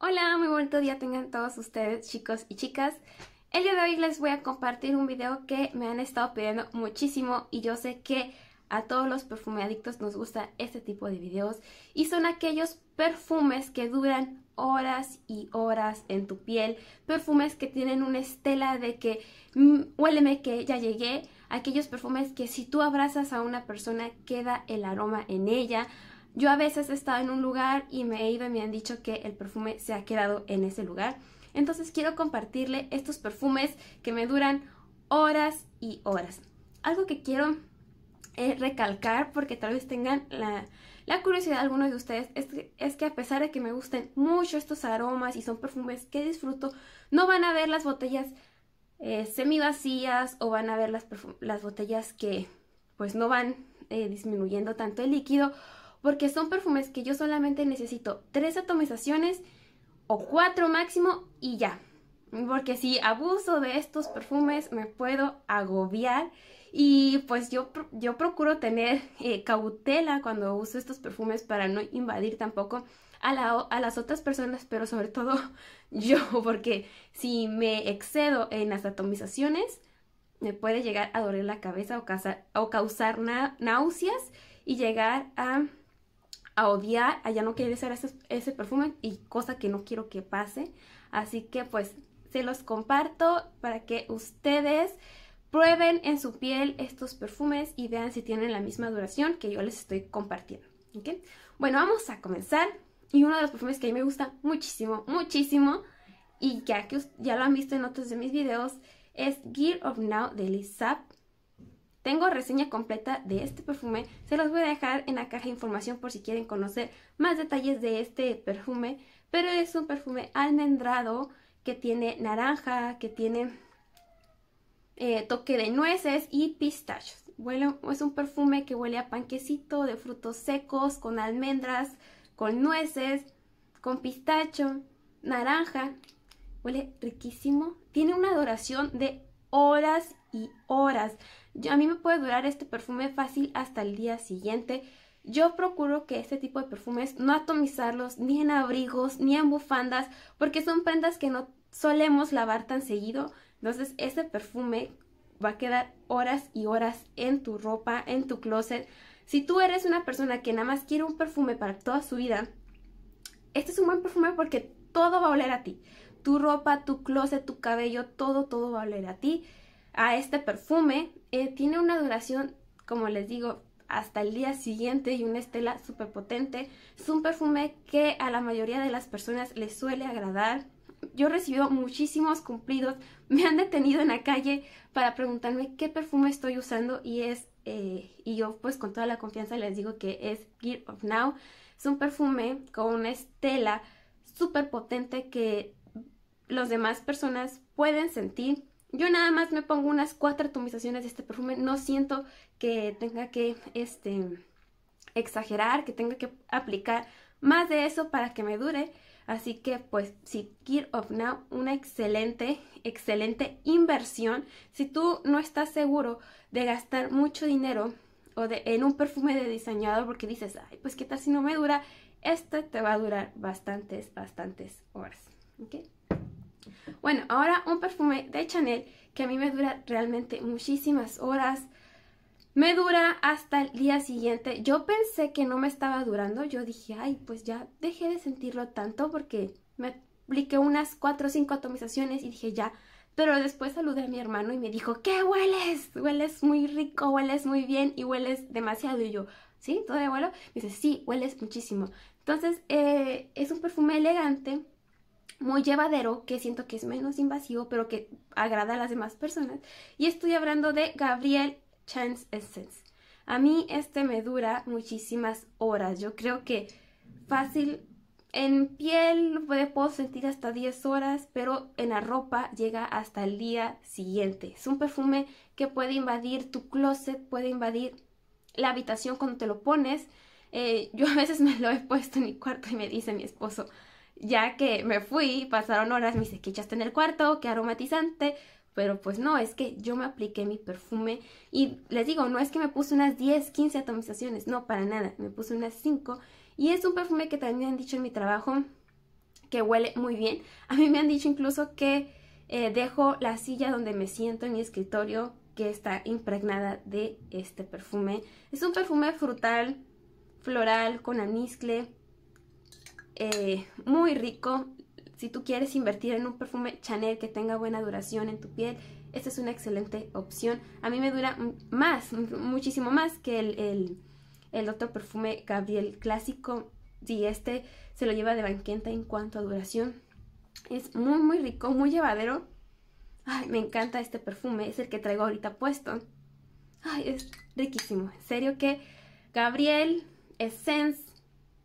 Hola, muy bonito día tengan todos ustedes chicos y chicas. El día de hoy les voy a compartir un video que me han estado pidiendo muchísimo y yo sé que a todos los adictos nos gusta este tipo de videos y son aquellos perfumes que duran horas y horas en tu piel, perfumes que tienen una estela de que mm, huéleme que ya llegué, aquellos perfumes que si tú abrazas a una persona queda el aroma en ella, yo a veces he estado en un lugar y me he ido y me han dicho que el perfume se ha quedado en ese lugar. Entonces quiero compartirle estos perfumes que me duran horas y horas. Algo que quiero eh, recalcar porque tal vez tengan la, curiosidad algunos de ustedes es que, a pesar de que me gusten mucho estos aromas y son perfumes que disfruto, no van a ver las botellas eh, semivacías o van a ver las, las botellas que pues no van eh, disminuyendo tanto el líquido porque son perfumes que yo solamente necesito tres atomizaciones o cuatro máximo y ya. Porque si abuso de estos perfumes me puedo agobiar y pues yo, yo procuro tener eh, cautela cuando uso estos perfumes para no invadir tampoco a, a, las otras personas, pero sobre todo yo, porque si me excedo en las atomizaciones, me puede llegar a doler la cabeza o causar náuseas y llegar a a odiar, a ya no querer usar ese, perfume y cosa que no quiero que pase. Así que pues se los comparto para que ustedes prueben en su piel estos perfumes y vean si tienen la misma duración que yo les estoy compartiendo. Bueno, vamos a comenzar. Y uno de los perfumes que a mí me gusta muchísimo, muchísimo, y ya que ya lo han visto en otros de mis videos, es Gear of Now de Liz tengo reseña completa de este perfume, se los voy a dejar en la caja de información por si quieren conocer más detalles de este perfume, pero es un perfume almendrado que tiene naranja, que tiene eh, toque de nueces y pistachos. Huele, es un perfume que huele a panquecito de frutos secos, con almendras, con nueces, con pistacho, naranja. Huele riquísimo. Tiene una duración de horas y horas a mí me puede durar este perfume fácil hasta el día siguiente. Yo procuro que este tipo de perfumes no atomizarlos ni en abrigos ni en bufandas porque son prendas que no solemos lavar tan seguido. Entonces este perfume va a quedar horas y horas en tu ropa, en tu closet. Si tú eres una persona que nada más quiere un perfume para toda su vida, este es un buen perfume porque todo va a oler a ti. Tu ropa, tu closet, tu cabello, todo, todo va a oler a ti a este perfume. Eh, tiene una duración, como les digo, hasta el día siguiente y una estela súper potente. Es un perfume que a la mayoría de las personas les suele agradar. Yo recibo muchísimos cumplidos. Me han detenido en la calle para preguntarme qué perfume estoy usando y es... Eh, y yo pues con toda la confianza les digo que es Gear of Now. Es un perfume con una estela súper potente que las demás personas pueden sentir yo nada más me pongo unas cuatro atomizaciones de este perfume. No siento que tenga que este, exagerar, que tenga que aplicar más de eso para que me dure. Así que pues si Gear of Now, una excelente, excelente inversión. Si tú no estás seguro de gastar mucho dinero o de, en un perfume de diseñador porque dices, ay, pues qué tal si no me dura, este te va a durar bastantes, bastantes horas. ¿Okay? Bueno, ahora un perfume de Chanel que a mí me dura realmente muchísimas horas. Me dura hasta el día siguiente. Yo pensé que no me estaba durando. Yo dije, ay, pues ya dejé de sentirlo tanto porque me apliqué unas 4 o 5 atomizaciones y dije, ya. Pero después saludé a mi hermano y me dijo, ¿qué hueles? Hueles muy rico, hueles muy bien y hueles demasiado. Y yo, ¿sí? ¿Todavía huelo? Me dice, sí, hueles muchísimo. Entonces, eh, es un perfume elegante muy llevadero, que siento que es menos invasivo, pero que agrada a las demás personas. Y estoy hablando de Gabriel Chance Essence. A mí este me dura muchísimas horas. Yo creo que fácil en piel puedo sentir hasta 10 horas, pero en la ropa llega hasta el día siguiente. Es un perfume que puede invadir tu closet, puede invadir la habitación cuando te lo pones. Eh, yo a veces me lo he puesto en mi cuarto y me dice mi esposo, ya que me fui, pasaron horas, me dice, ¿qué echaste en el cuarto? ¿Qué aromatizante? Pero pues no, es que yo me apliqué mi perfume y les digo, no es que me puse unas 10, 15 atomizaciones, no, para nada, me puse unas 5 y es un perfume que también han dicho en mi trabajo que huele muy bien. A mí me han dicho incluso que eh, dejo la silla donde me siento en mi escritorio que está impregnada de este perfume. Es un perfume frutal, floral, con aniscle, eh, muy rico. Si tú quieres invertir en un perfume Chanel que tenga buena duración en tu piel, esta es una excelente opción. A mí me dura más, muchísimo más que el, el, otro perfume Gabriel clásico. Y este se lo lleva de banqueta en cuanto a duración. Es muy, muy rico, muy llevadero. Ay, me encanta este perfume, es el que traigo ahorita puesto. Ay, es riquísimo. En serio que Gabriel, Essence,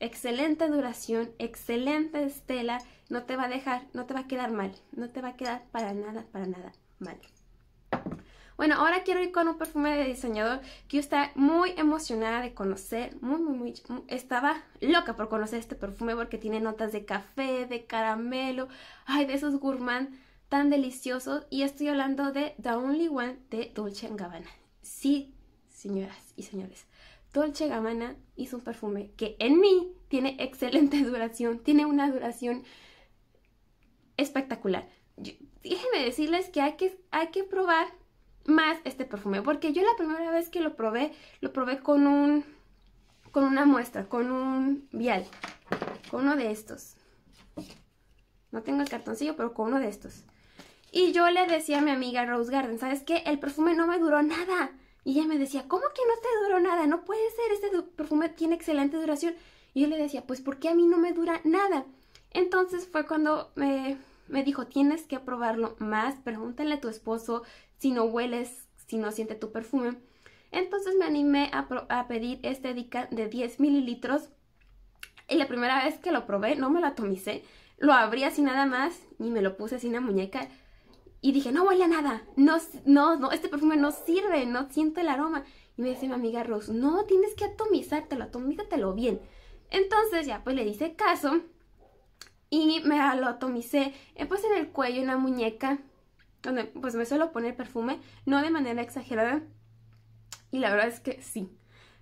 excelente duración, excelente estela, no te va a dejar, no te va a quedar mal, no te va a quedar para nada, para nada mal. Bueno, ahora quiero ir con un perfume de diseñador que yo estaba muy emocionada de conocer, muy, muy, muy, estaba loca por conocer este perfume porque tiene notas de café, de caramelo, ay, de esos gourmand tan deliciosos y estoy hablando de The Only One de Dolce Gabbana. Sí, señoras y señores, Dolce Gabbana hizo un perfume que en mí tiene excelente duración, tiene una duración espectacular. déjenme decirles que hay, que hay que probar más este perfume, porque yo la primera vez que lo probé, lo probé con un con una muestra, con un vial, con uno de estos. No tengo el cartoncillo, pero con uno de estos. Y yo le decía a mi amiga Rose Garden, ¿sabes qué? El perfume no me duró nada. Y ella me decía, ¿cómo que no te duró nada? No puede ser, este perfume tiene excelente duración. Y yo le decía, pues ¿por qué a mí no me dura nada? Entonces fue cuando me, dijo, tienes que probarlo más, pregúntale a tu esposo si no hueles, si no siente tu perfume. Entonces me animé a, pedir este Dica de 10 mililitros. Y la primera vez que lo probé, no me lo atomicé, lo abrí así nada más y me lo puse así en la muñeca. Y dije, no huele a nada, no, no, no, este perfume no sirve, no siento el aroma. Y me dice mi amiga Rose, no, tienes que atomizártelo, atomízatelo bien. Entonces ya pues le hice caso y me lo atomicé eh, pues en el cuello, en la muñeca, donde pues me suelo poner perfume, no de manera exagerada. Y la verdad es que sí,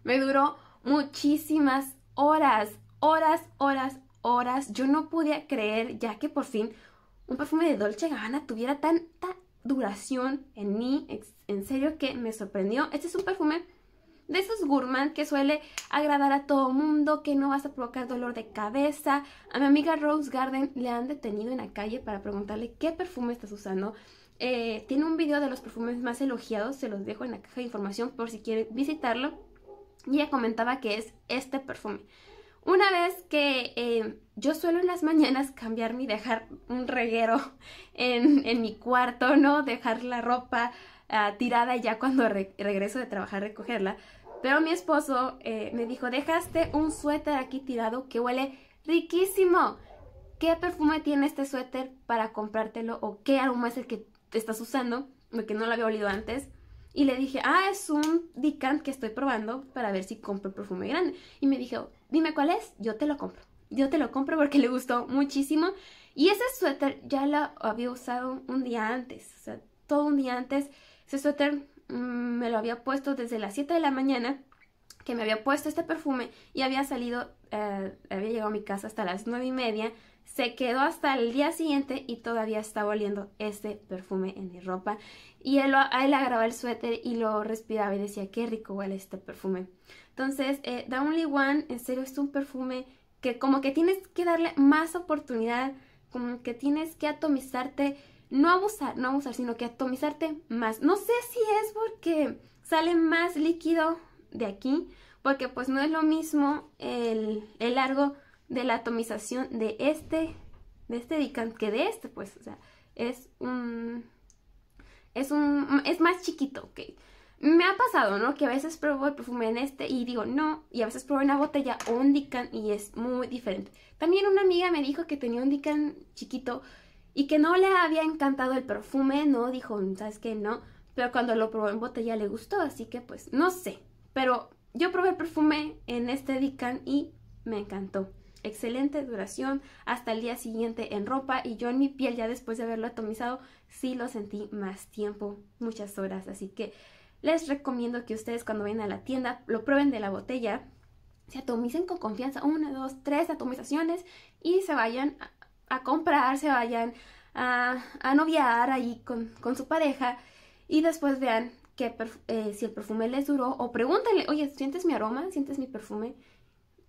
me duró muchísimas horas, horas, horas, horas. Yo no podía creer ya que por fin un perfume de Dolce Gabbana tuviera tanta duración en mí. En serio que me sorprendió. Este es un perfume de esos gourmand que suele agradar a todo mundo, que no vas a provocar dolor de cabeza. A mi amiga Rose Garden le han detenido en la calle para preguntarle qué perfume estás usando. Eh, tiene un video de los perfumes más elogiados, se los dejo en la caja de información por si quieren visitarlo. Y ella comentaba que es este perfume. Una vez que em, yo suelo en las mañanas cambiarme y dejar un reguero en, mi cuarto, ¿no? Dejar la ropa ah, tirada ya cuando regreso de trabajar recogerla. Pero mi esposo eh, me dijo, dejaste un suéter aquí tirado que huele riquísimo. ¿Qué perfume tiene este suéter para comprártelo? ¿O qué aroma es el que estás usando? Porque no lo había olido antes. Y le dije, ah, es un Dicant que estoy probando para ver si compro el perfume grande. Y me dijo, dime cuál es, yo te lo compro. Yo te lo compro porque le gustó muchísimo. Y ese suéter ya lo había usado un día antes, o sea, todo un día antes. Ese suéter mm, me lo había puesto desde las 7 de la mañana que me había puesto este perfume y había salido, eh, había llegado a mi casa hasta las nueve y media se quedó hasta el día siguiente y todavía estaba oliendo este perfume en mi ropa. Y él, él agarraba el suéter y lo respiraba y decía, qué rico huele este perfume. Entonces, eh, The Only One, en serio, es un perfume que como que tienes que darle más oportunidad, como que tienes que atomizarte, no abusar, no abusar, sino que atomizarte más. No sé si es porque sale más líquido de aquí, porque pues no es lo mismo el, el largo de la atomización de este, de este dican que de este, pues, o sea, es un, es un, es más chiquito, ok. Me ha pasado, ¿no? Que a veces pruebo el perfume en este y digo no, y a veces pruebo la botella o un dicant y es muy diferente. También una amiga me dijo que tenía un dican chiquito y que no le había encantado el perfume, no, dijo, ¿sabes qué? No, pero cuando lo probó en botella le gustó, así que pues, no sé. Pero yo probé el perfume en este dican y me encantó excelente duración hasta el día siguiente en ropa y yo en mi piel ya después de haberlo atomizado sí lo sentí más tiempo, muchas horas, así que les recomiendo que ustedes cuando vengan a la tienda lo prueben de la botella, se atomicen con confianza, una, dos, tres atomizaciones y se vayan a, comprar, se vayan a, a noviar ahí con, su pareja y después vean que eh, si el perfume les duró o pregúntenle, oye, ¿sientes mi aroma? ¿Sientes mi perfume?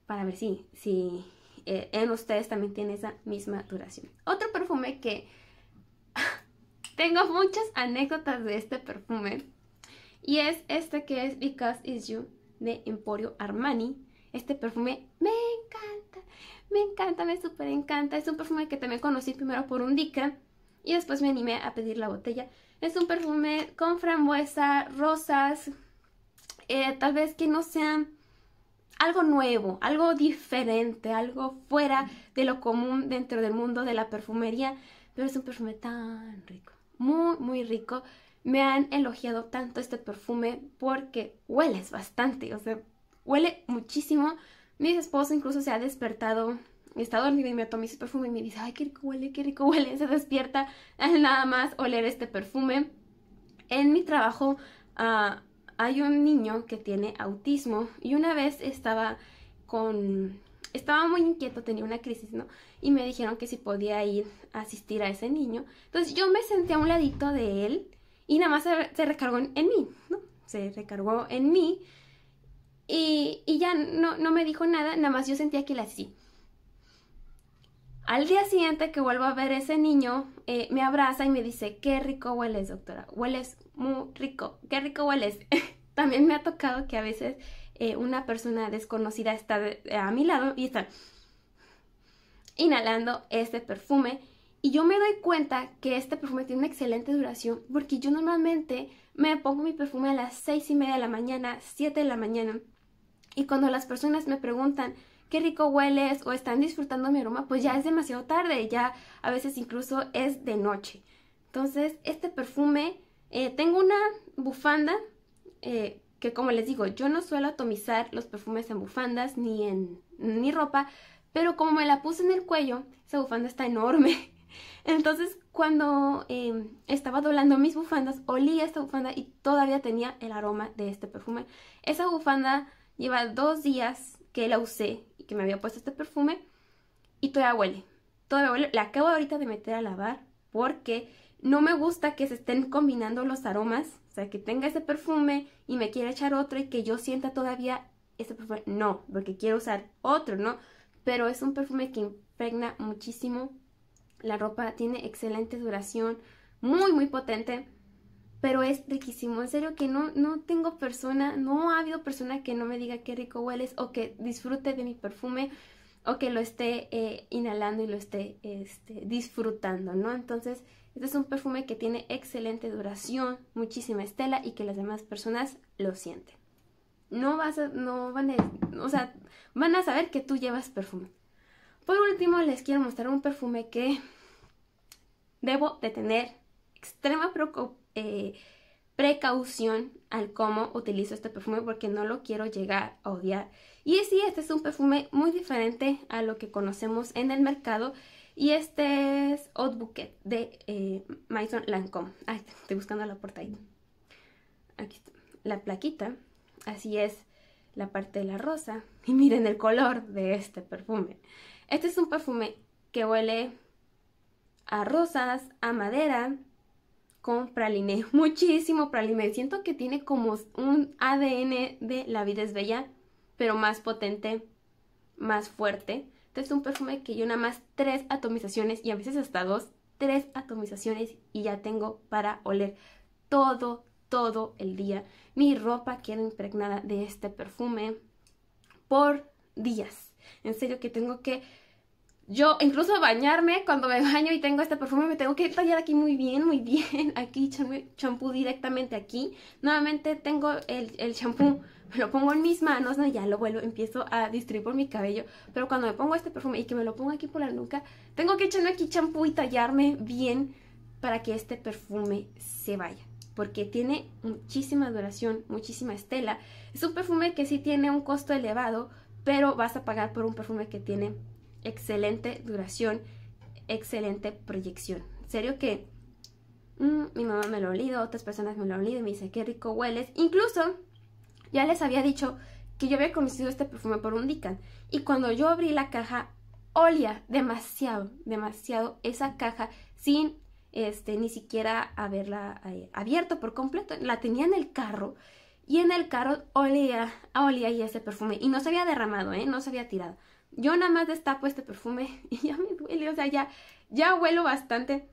para ver si, si, eh, en ustedes también tiene esa misma duración. Otro perfume que tengo muchas anécdotas de este perfume y es este que es Because It's You de Emporio Armani. Este perfume me encanta, me encanta, me súper encanta. Es un perfume que también conocí primero por un dica. y después me animé a pedir la botella. Es un perfume con frambuesa, rosas, eh, tal vez que no sean algo nuevo, algo diferente, algo fuera de lo común dentro del mundo de la perfumería, pero es un perfume tan rico, muy, muy rico. Me han elogiado tanto este perfume porque hueles bastante, o sea, huele muchísimo. Mi esposo incluso se ha despertado, está dormido y me tomé ese perfume y me dice, ay, qué rico huele, qué rico huele. Se despierta nada más oler este perfume. En mi trabajo ah, hay un niño que tiene autismo y una vez estaba con... Estaba muy inquieto, tenía una crisis, ¿no? Y me dijeron que si podía ir a asistir a ese niño. Entonces yo me senté a un ladito de él y nada más se, recargó en, mí, ¿no? Se recargó en mí y, ya no, no me dijo nada, nada más yo sentía que la así. Al día siguiente que vuelvo a ver ese niño, eh, me abraza y me dice, qué rico hueles, doctora, hueles muy rico, qué rico hueles. También me ha tocado que a veces eh, una persona desconocida está eh, a mi lado y está inhalando este perfume y yo me doy cuenta que este perfume tiene una excelente duración porque yo normalmente me pongo mi perfume a las seis y media de la mañana, 7 de la mañana. Y cuando las personas me preguntan, qué rico hueles o están disfrutando mi aroma, pues ya es demasiado tarde, ya a veces incluso es de noche. Entonces, este perfume, eh, tengo una bufanda eh, que como les digo, yo no suelo atomizar los perfumes en bufandas ni en ni ropa, pero como me la puse en el cuello, esa bufanda está enorme. Entonces, cuando em, estaba doblando mis bufandas, olía esta bufanda y todavía tenía el aroma de este perfume. Esa bufanda lleva dos días que la usé que me había puesto este perfume y todavía huele. Todavía huele. La acabo ahorita de meter a lavar porque no me gusta que se estén combinando los aromas. O sea, que tenga ese perfume y me quiera echar otro y que yo sienta todavía ese perfume. No, porque quiero usar otro, ¿no? Pero es un perfume que impregna muchísimo la ropa. Tiene excelente duración, muy, muy potente pero es riquísimo. En serio que no, tengo persona, no ha habido persona que no me diga qué rico hueles o que disfrute de mi perfume o que lo esté eh, inhalando y lo esté este, disfrutando, ¿no? Entonces, este es un perfume que tiene excelente duración, muchísima estela y que las demás personas lo sienten. No vas a, no van a, o sea, van a saber que tú llevas perfume. Por último, les quiero mostrar un perfume que debo de tener extrema preocupación eh, precaución al cómo utilizo este perfume porque no lo quiero llegar a odiar. Y sí, este es un perfume muy diferente a lo que conocemos en el mercado. Y este es Old Bouquet de eh, Maison Lancome estoy buscando la portada. Aquí está. La plaquita. Así es la parte de la rosa. Y miren el color de este perfume. Este es un perfume que huele a rosas, a madera, praline muchísimo praline Siento que tiene como un ADN de La vida es bella, pero más potente, más fuerte. Entonces es un perfume que yo nada más tres atomizaciones y a veces hasta dos, tres atomizaciones y ya tengo para oler todo, todo el día. Mi ropa queda impregnada de este perfume por días. En serio que tengo que yo incluso bañarme, cuando me baño y tengo este perfume, me tengo que tallar aquí muy bien, muy bien, aquí, champú directamente aquí. Nuevamente tengo el champú, me lo pongo en mis manos, ya lo vuelvo, empiezo a distribuir por mi cabello. Pero cuando me pongo este perfume y que me lo pongo aquí por la nuca, tengo que echarme aquí champú y tallarme bien para que este perfume se vaya porque tiene muchísima duración, muchísima estela. Es un perfume que sí tiene un costo elevado, pero vas a pagar por un perfume que tiene excelente duración, excelente proyección. En serio que mm, mi mamá me lo ha olido, otras personas me lo han olido y me dice qué rico hueles. Incluso ya les había dicho que yo había conocido este perfume por un Dican. Y cuando yo abrí la caja, olía demasiado, demasiado esa caja sin este, ni siquiera haberla eh, abierto por completo. La tenía en el carro y en el carro olía, olía ese perfume. Y no se había derramado, ¿eh? no se había tirado. Yo nada más destapo este perfume y ya me duele, o sea, ya, ya huelo bastante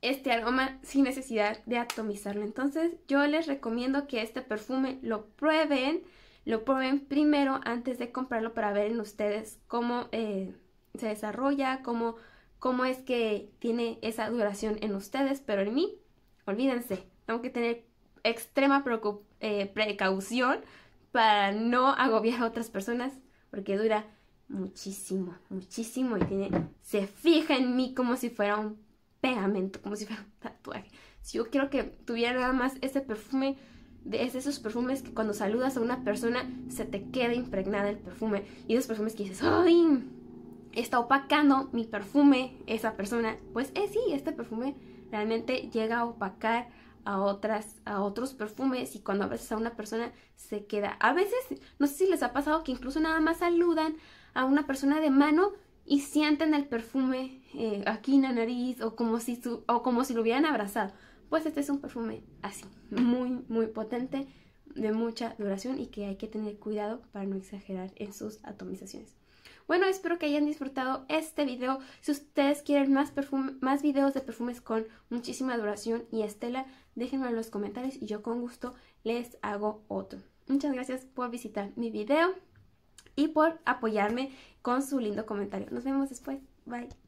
este aroma sin necesidad de atomizarlo. Entonces yo les recomiendo que este perfume lo prueben, lo prueben primero antes de comprarlo para ver en ustedes cómo eh, se desarrolla, cómo, cómo es que tiene esa duración en ustedes, pero en mí, olvídense, tengo que tener extrema eh, precaución para no agobiar a otras personas porque dura muchísimo, muchísimo y tiene, se fija en mí como si fuera un pegamento, como si fuera un tatuaje. Si yo quiero que tuviera nada más ese perfume, de esos perfumes que cuando saludas a una persona se te queda impregnada el perfume y esos perfumes que dices, ¡ay! Está opacando mi perfume esa persona. Pues eh, sí, este perfume realmente llega a opacar a, otras, a otros perfumes y cuando a veces a una persona se queda. A veces, no sé si les ha pasado que incluso nada más saludan a una persona de mano y sienten el perfume eh, aquí en la nariz o como, si o como si lo hubieran abrazado. Pues este es un perfume así, muy, muy potente, de mucha duración y que hay que tener cuidado para no exagerar en sus atomizaciones. Bueno, espero que hayan disfrutado este video. Si ustedes quieren más, más videos de perfumes con muchísima duración y estela, déjenmelo en los comentarios y yo con gusto les hago otro. Muchas gracias por visitar mi video y por apoyarme con su lindo comentario. Nos vemos después. Bye.